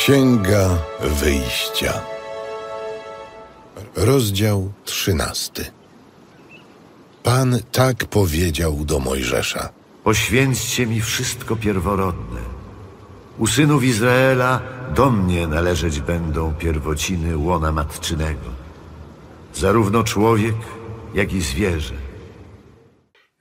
Księga Wyjścia. Rozdział trzynasty. Pan tak powiedział do Mojżesza: Poświęćcie mi wszystko pierworodne. U synów Izraela do mnie należeć będą pierwociny łona matczynego. Zarówno człowiek, jak i zwierzę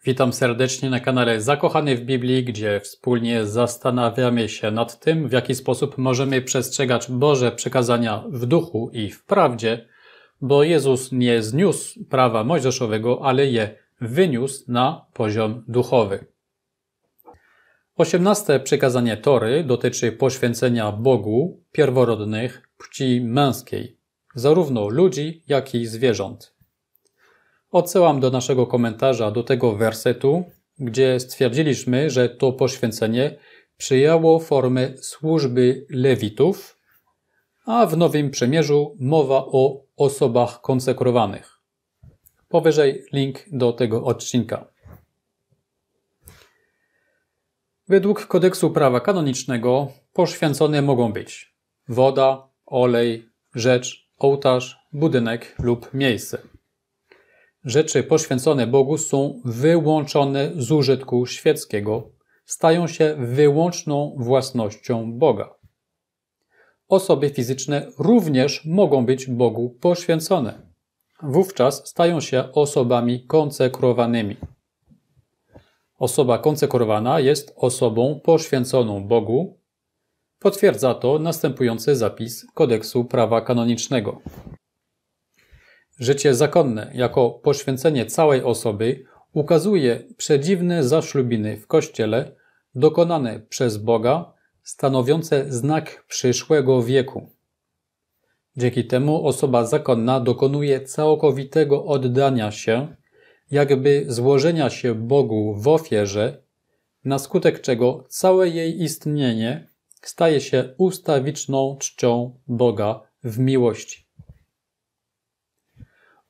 Witam serdecznie na kanale Zakochany w Biblii, gdzie wspólnie zastanawiamy się nad tym, w jaki sposób możemy przestrzegać Boże przekazania w duchu i w prawdzie, bo Jezus nie zniósł prawa mojżeszowego, ale je wyniósł na poziom duchowy. Osiemnaste przekazanie Tory dotyczy poświęcenia Bogu pierworodnych płci męskiej, zarówno ludzi, jak i zwierząt. Odsyłam do naszego komentarza do tego wersetu, gdzie stwierdziliśmy, że to poświęcenie przyjęło formę służby lewitów, a w Nowym Przymierzu mowa o osobach konsekrowanych. Powyżej link do tego odcinka. Według kodeksu prawa kanonicznego poświęcone mogą być woda, olej, rzecz, ołtarz, budynek lub miejsce. Rzeczy poświęcone Bogu są wyłączone z użytku świeckiego, stają się wyłączną własnością Boga. Osoby fizyczne również mogą być Bogu poświęcone. Wówczas stają się osobami konsekrowanymi. Osoba konsekrowana jest osobą poświęconą Bogu. Potwierdza to następujący zapis kodeksu prawa kanonicznego. Życie zakonne jako poświęcenie całej osoby ukazuje przedziwne zaślubiny w Kościele dokonane przez Boga, stanowiące znak przyszłego wieku. Dzięki temu osoba zakonna dokonuje całkowitego oddania się, jakby złożenia się Bogu w ofierze, na skutek czego całe jej istnienie staje się ustawiczną czcią Boga w miłości.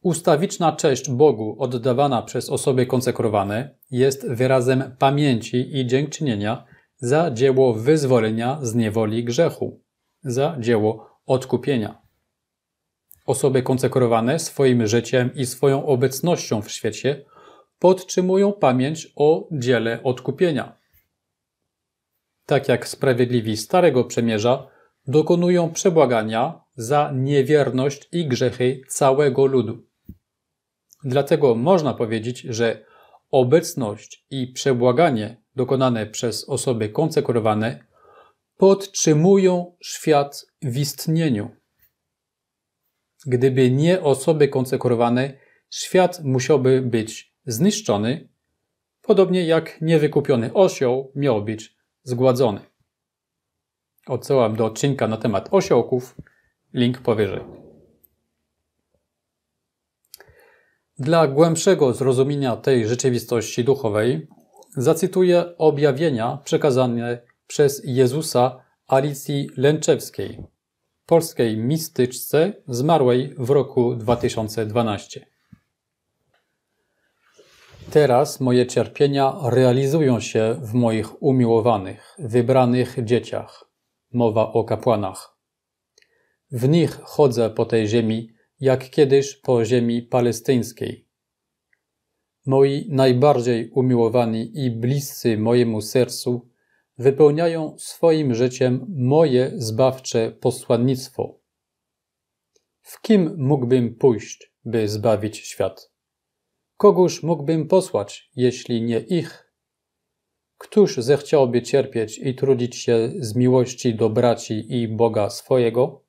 Ustawiczna cześć Bogu oddawana przez osoby konsekrowane jest wyrazem pamięci i dziękczynienia za dzieło wyzwolenia z niewoli grzechu, za dzieło odkupienia. Osoby konsekrowane swoim życiem i swoją obecnością w świecie podtrzymują pamięć o dziele odkupienia. Tak jak sprawiedliwi Starego przemierza dokonują przebłagania za niewierność i grzechy całego ludu. Dlatego można powiedzieć, że obecność i przebłaganie dokonane przez osoby konsekrowane podtrzymują świat w istnieniu. Gdyby nie osoby konsekrowane, świat musiałby być zniszczony, podobnie jak niewykupiony osioł miał być zgładzony. Odsyłam do odcinka na temat osiołków, link powyżej. Dla głębszego zrozumienia tej rzeczywistości duchowej zacytuję objawienia przekazane przez Jezusa Alicji Lęczewskiej, polskiej mistyczce zmarłej w roku 2012. Teraz moje cierpienia realizują się w moich umiłowanych, wybranych dzieciach. Mowa o kapłanach. W nich chodzę po tej ziemi jak kiedyś po ziemi palestyńskiej. Moi najbardziej umiłowani i bliscy mojemu sercu wypełniają swoim życiem moje zbawcze posłannictwo. W kim mógłbym pójść, by zbawić świat? Kogóż mógłbym posłać, jeśli nie ich? Któż zechciałby cierpieć i trudzić się z miłości do braci i Boga swojego?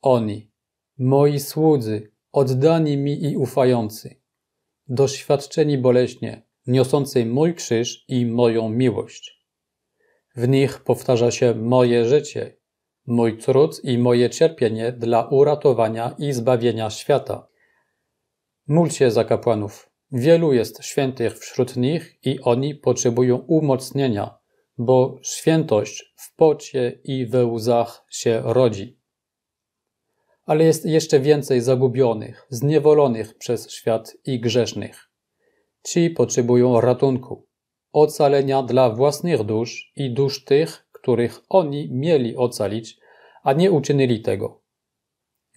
Oni moi słudzy, oddani mi i ufający, doświadczeni boleśnie, niosący mój krzyż i moją miłość. W nich powtarza się moje życie, mój trud i moje cierpienie dla uratowania i zbawienia świata. Mólcie za kapłanów. Wielu jest świętych wśród nich i oni potrzebują umocnienia, bo świętość w pocie i we łzach się rodzi ale jest jeszcze więcej zagubionych, zniewolonych przez świat i grzesznych. Ci potrzebują ratunku, ocalenia dla własnych dusz i dusz tych, których oni mieli ocalić, a nie uczynili tego.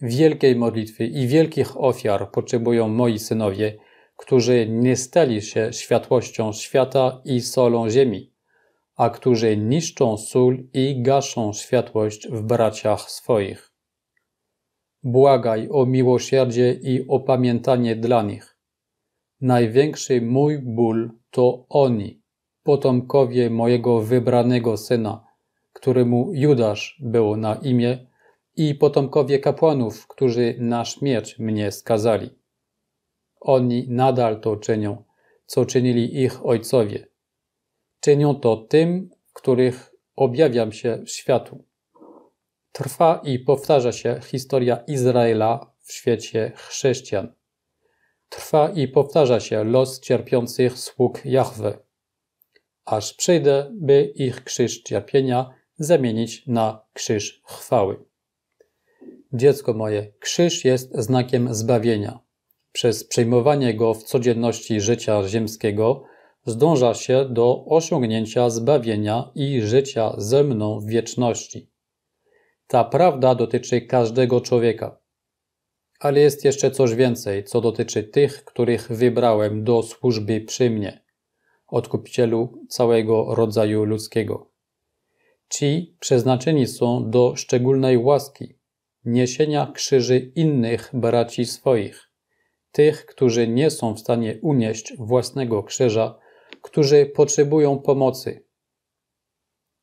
Wielkiej modlitwy i wielkich ofiar potrzebują moi synowie, którzy nie stali się światłością świata i solą ziemi, a którzy niszczą sól i gaszą światłość w braciach swoich. Błagaj o miłosierdzie i opamiętanie dla nich. Największy mój ból to oni, potomkowie mojego wybranego syna, któremu Judasz było na imię, i potomkowie kapłanów, którzy na śmierć mnie skazali. Oni nadal to czynią, co czynili ich ojcowie. Czynią to tym, których objawiam się światu. Trwa i powtarza się historia Izraela w świecie chrześcijan. Trwa i powtarza się los cierpiących sług Jahwe, aż przyjdę, by ich krzyż cierpienia zamienić na krzyż chwały. Dziecko moje, krzyż jest znakiem zbawienia. Przez przejmowanie go w codzienności życia ziemskiego zdąża się do osiągnięcia zbawienia i życia ze mną w wieczności. Ta prawda dotyczy każdego człowieka. Ale jest jeszcze coś więcej, co dotyczy tych, których wybrałem do służby przy mnie, odkupicielu całego rodzaju ludzkiego. Ci przeznaczeni są do szczególnej łaski, niesienia krzyży innych braci swoich, tych, którzy nie są w stanie unieść własnego krzyża, którzy potrzebują pomocy.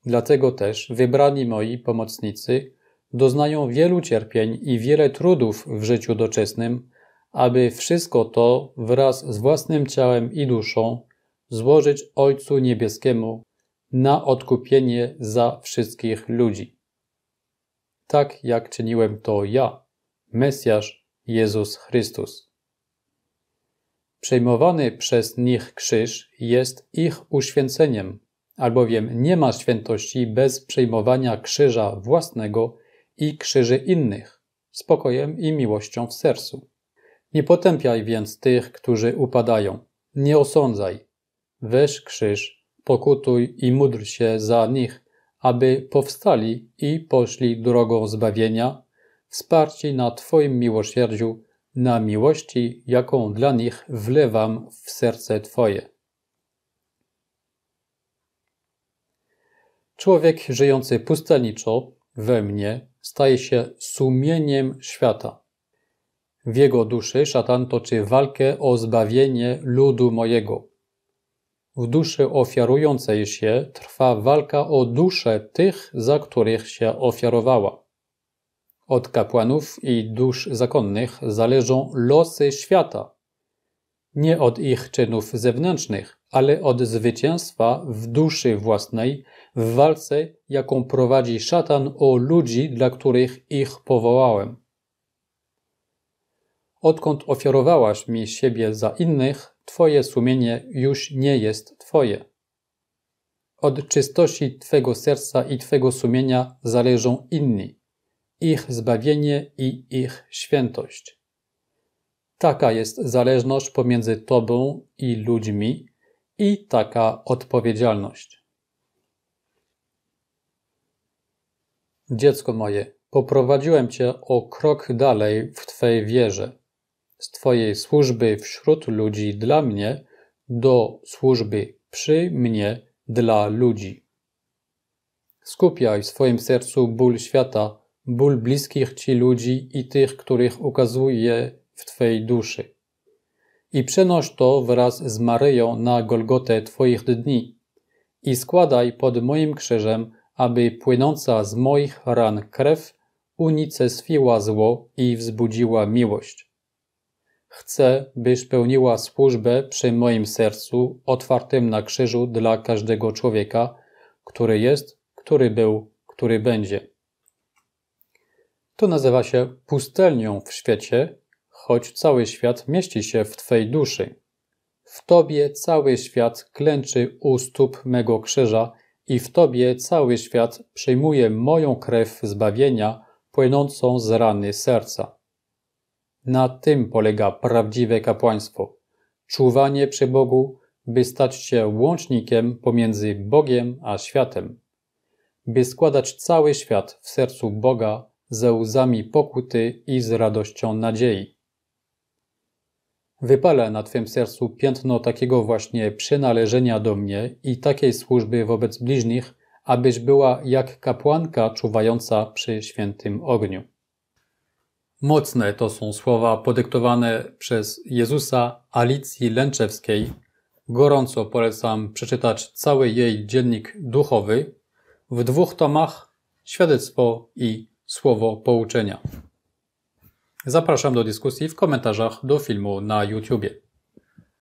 Dlatego też wybrani moi pomocnicy doznają wielu cierpień i wiele trudów w życiu doczesnym, aby wszystko to wraz z własnym ciałem i duszą złożyć Ojcu Niebieskiemu na odkupienie za wszystkich ludzi. Tak jak czyniłem to ja, Mesjasz Jezus Chrystus. Przejmowany przez nich krzyż jest ich uświęceniem, albowiem nie ma świętości bez przejmowania krzyża własnego i krzyży innych, spokojem i miłością w sercu. Nie potępiaj więc tych, którzy upadają, nie osądzaj. Weź krzyż, pokutuj i módl się za nich, aby powstali i poszli drogą zbawienia, wsparci na Twoim miłosierdziu, na miłości, jaką dla nich wlewam w serce Twoje. Człowiek żyjący pustelniczo we mnie staje się sumieniem świata. W jego duszy szatan toczy walkę o zbawienie ludu mojego. W duszy ofiarującej się trwa walka o duszę tych, za których się ofiarowała. Od kapłanów i dusz zakonnych zależą losy świata – nie od ich czynów zewnętrznych, ale od zwycięstwa w duszy własnej, w walce, jaką prowadzi szatan o ludzi, dla których ich powołałem. Odkąd ofiarowałaś mi siebie za innych, Twoje sumienie już nie jest Twoje. Od czystości Twego serca i Twego sumienia zależą inni, ich zbawienie i ich świętość. Taka jest zależność pomiędzy Tobą i ludźmi i taka odpowiedzialność. Dziecko moje, poprowadziłem Cię o krok dalej w Twojej wierze, z Twojej służby wśród ludzi dla mnie do służby przy mnie dla ludzi. Skupiaj w swoim sercu ból świata, ból bliskich Ci ludzi i tych, których ukazuje w Twojej duszy. I przenoś to wraz z Maryją na Golgotę Twoich dni i składaj pod moim krzyżem, aby płynąca z moich ran krew unicestwiła zło i wzbudziła miłość. Chcę, byś pełniła służbę przy moim sercu otwartym na krzyżu dla każdego człowieka, który jest, który był, który będzie. To nazywa się pustelnią w świecie, choć cały świat mieści się w Twej duszy. W Tobie cały świat klęczy u stóp mego krzyża i w Tobie cały świat przyjmuje moją krew zbawienia płynącą z rany serca. Na tym polega prawdziwe kapłaństwo. Czuwanie przy Bogu, by stać się łącznikiem pomiędzy Bogiem a światem. By składać cały świat w sercu Boga ze łzami pokuty i z radością nadziei. Wypala na Twym sercu piętno takiego właśnie przynależenia do mnie i takiej służby wobec bliźnich, abyś była jak kapłanka czuwająca przy świętym ogniu. Mocne to są słowa podyktowane przez Jezusa Alicji Lęczewskiej. Gorąco polecam przeczytać cały jej dziennik duchowy w dwóch tomach Świadectwo i Słowo Pouczenia. Zapraszam do dyskusji w komentarzach do filmu na YouTube.